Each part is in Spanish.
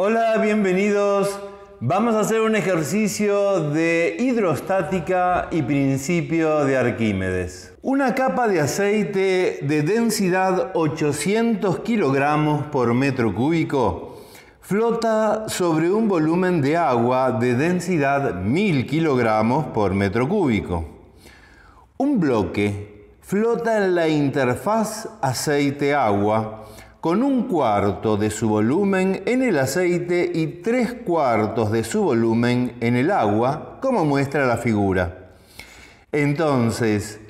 Hola, bienvenidos. Vamos a hacer un ejercicio de hidrostática y principio de Arquímedes. Una capa de aceite de densidad 800 kilogramos por metro cúbico flota sobre un volumen de agua de densidad 1000 kilogramos por metro cúbico. Un bloque flota en la interfaz aceite-agua con un cuarto de su volumen en el aceite y tres cuartos de su volumen en el agua, como muestra la figura. Entonces,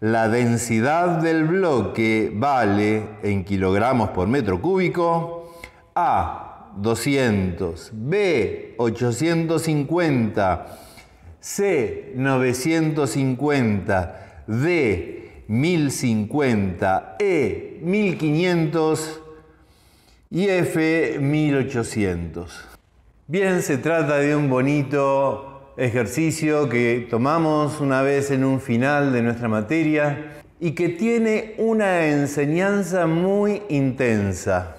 la densidad del bloque vale en kilogramos por metro cúbico A 200, B 850, C 950, D 1050, E 1500 y F 1800. Bien, se trata de un bonito ejercicio que tomamos una vez en un final de nuestra materia y que tiene una enseñanza muy intensa,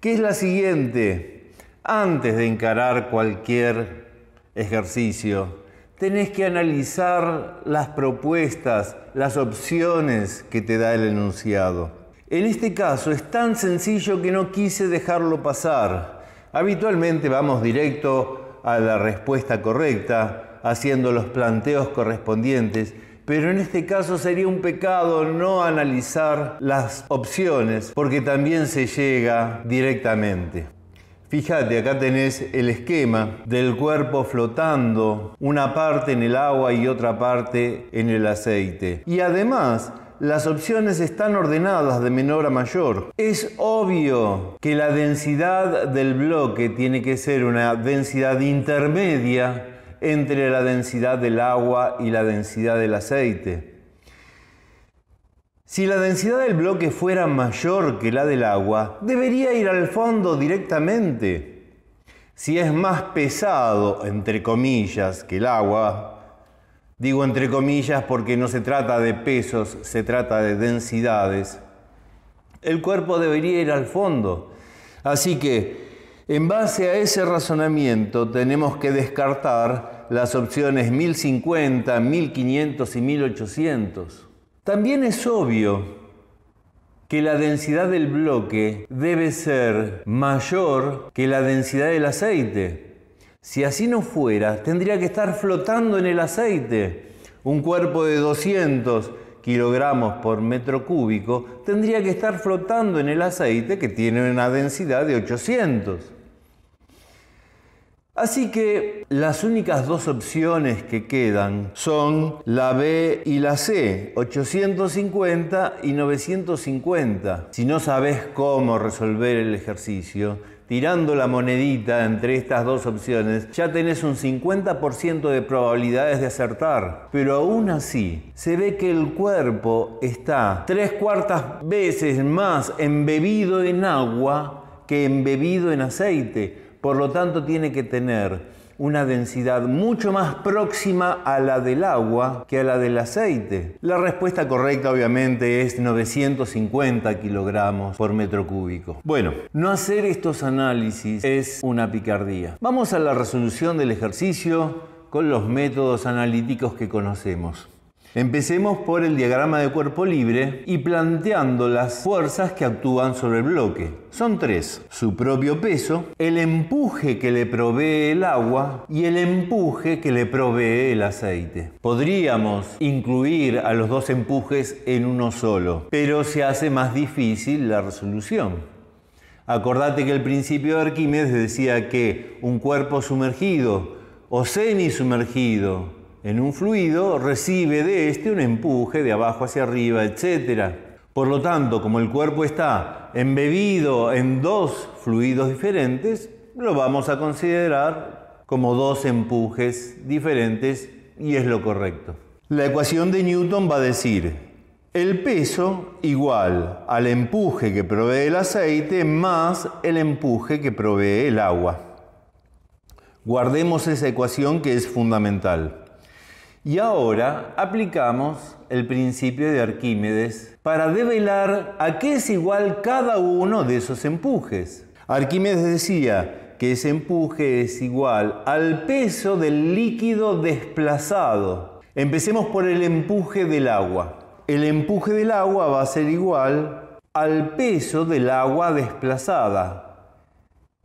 que es la siguiente. Antes de encarar cualquier ejercicio, tenés que analizar las propuestas, las opciones que te da el enunciado. En este caso es tan sencillo que no quise dejarlo pasar. Habitualmente vamos directo a la respuesta correcta, haciendo los planteos correspondientes, pero en este caso sería un pecado no analizar las opciones, porque también se llega directamente. Fíjate, acá tenés el esquema del cuerpo flotando, una parte en el agua y otra parte en el aceite. Y además, las opciones están ordenadas de menor a mayor. Es obvio que la densidad del bloque tiene que ser una densidad intermedia entre la densidad del agua y la densidad del aceite. Si la densidad del bloque fuera mayor que la del agua, debería ir al fondo directamente. Si es más pesado, entre comillas, que el agua, digo entre comillas porque no se trata de pesos, se trata de densidades, el cuerpo debería ir al fondo. Así que, en base a ese razonamiento, tenemos que descartar las opciones 1050, 1500 y 1800. También es obvio que la densidad del bloque debe ser mayor que la densidad del aceite. Si así no fuera, tendría que estar flotando en el aceite. Un cuerpo de 200 kilogramos por metro cúbico tendría que estar flotando en el aceite que tiene una densidad de 800. Así que las únicas dos opciones que quedan son la B y la C, 850 y 950. Si no sabes cómo resolver el ejercicio, tirando la monedita entre estas dos opciones, ya tenés un 50% de probabilidades de acertar. Pero aún así, se ve que el cuerpo está tres cuartas veces más embebido en agua que embebido en aceite. Por lo tanto, tiene que tener una densidad mucho más próxima a la del agua que a la del aceite? La respuesta correcta obviamente es 950 kilogramos por metro cúbico. Bueno, no hacer estos análisis es una picardía. Vamos a la resolución del ejercicio con los métodos analíticos que conocemos. Empecemos por el diagrama de cuerpo libre y planteando las fuerzas que actúan sobre el bloque. Son tres, su propio peso, el empuje que le provee el agua y el empuje que le provee el aceite. Podríamos incluir a los dos empujes en uno solo, pero se hace más difícil la resolución. Acordate que el principio de Arquímedes decía que un cuerpo sumergido o semisumergido en un fluido recibe de este un empuje de abajo hacia arriba, etcétera. Por lo tanto, como el cuerpo está embebido en dos fluidos diferentes, lo vamos a considerar como dos empujes diferentes y es lo correcto. La ecuación de Newton va a decir el peso igual al empuje que provee el aceite más el empuje que provee el agua. Guardemos esa ecuación que es fundamental. Y ahora aplicamos el principio de Arquímedes para develar a qué es igual cada uno de esos empujes. Arquímedes decía que ese empuje es igual al peso del líquido desplazado. Empecemos por el empuje del agua. El empuje del agua va a ser igual al peso del agua desplazada.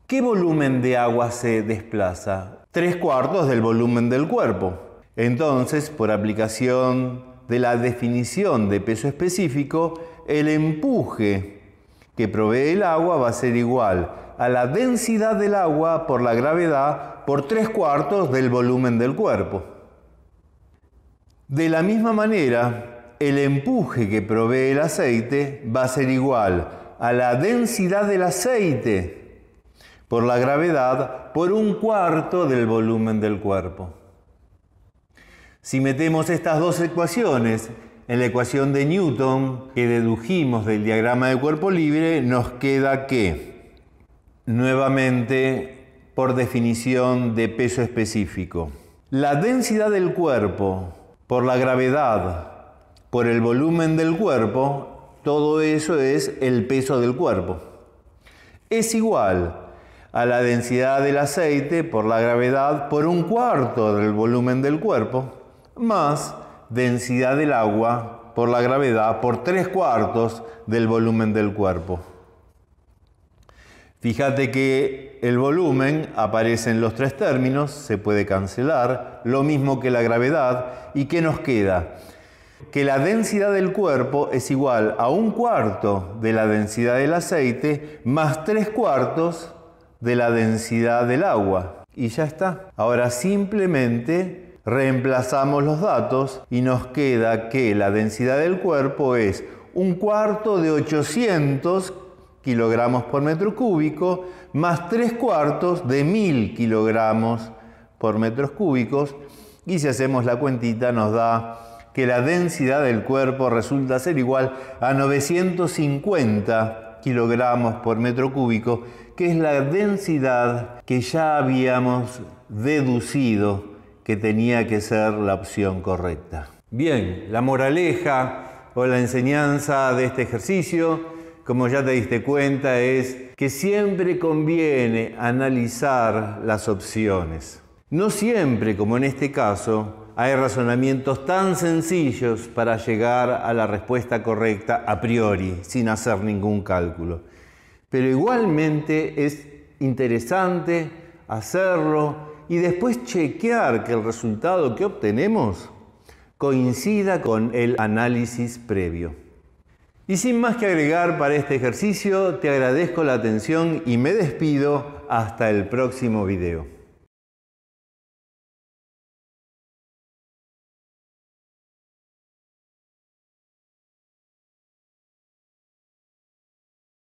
¿Qué volumen de agua se desplaza? Tres cuartos del volumen del cuerpo. Entonces, por aplicación de la definición de peso específico, el empuje que provee el agua va a ser igual a la densidad del agua por la gravedad por tres cuartos del volumen del cuerpo. De la misma manera, el empuje que provee el aceite va a ser igual a la densidad del aceite por la gravedad por un cuarto del volumen del cuerpo. Si metemos estas dos ecuaciones en la ecuación de Newton que dedujimos del diagrama de cuerpo libre, nos queda que, nuevamente, por definición de peso específico, la densidad del cuerpo por la gravedad, por el volumen del cuerpo, todo eso es el peso del cuerpo. Es igual a la densidad del aceite por la gravedad por un cuarto del volumen del cuerpo, más densidad del agua por la gravedad por tres cuartos del volumen del cuerpo. Fíjate que el volumen aparece en los tres términos, se puede cancelar, lo mismo que la gravedad, y ¿qué nos queda? Que la densidad del cuerpo es igual a un cuarto de la densidad del aceite más tres cuartos de la densidad del agua. Y ya está. Ahora simplemente Reemplazamos los datos y nos queda que la densidad del cuerpo es un cuarto de 800 kilogramos por metro cúbico más tres cuartos de 1000 kilogramos por metros cúbicos y si hacemos la cuentita nos da que la densidad del cuerpo resulta ser igual a 950 kilogramos por metro cúbico, que es la densidad que ya habíamos deducido que tenía que ser la opción correcta. Bien, la moraleja o la enseñanza de este ejercicio, como ya te diste cuenta, es que siempre conviene analizar las opciones. No siempre, como en este caso, hay razonamientos tan sencillos para llegar a la respuesta correcta a priori, sin hacer ningún cálculo. Pero igualmente es interesante hacerlo y después chequear que el resultado que obtenemos coincida con el análisis previo. Y sin más que agregar para este ejercicio, te agradezco la atención y me despido hasta el próximo video.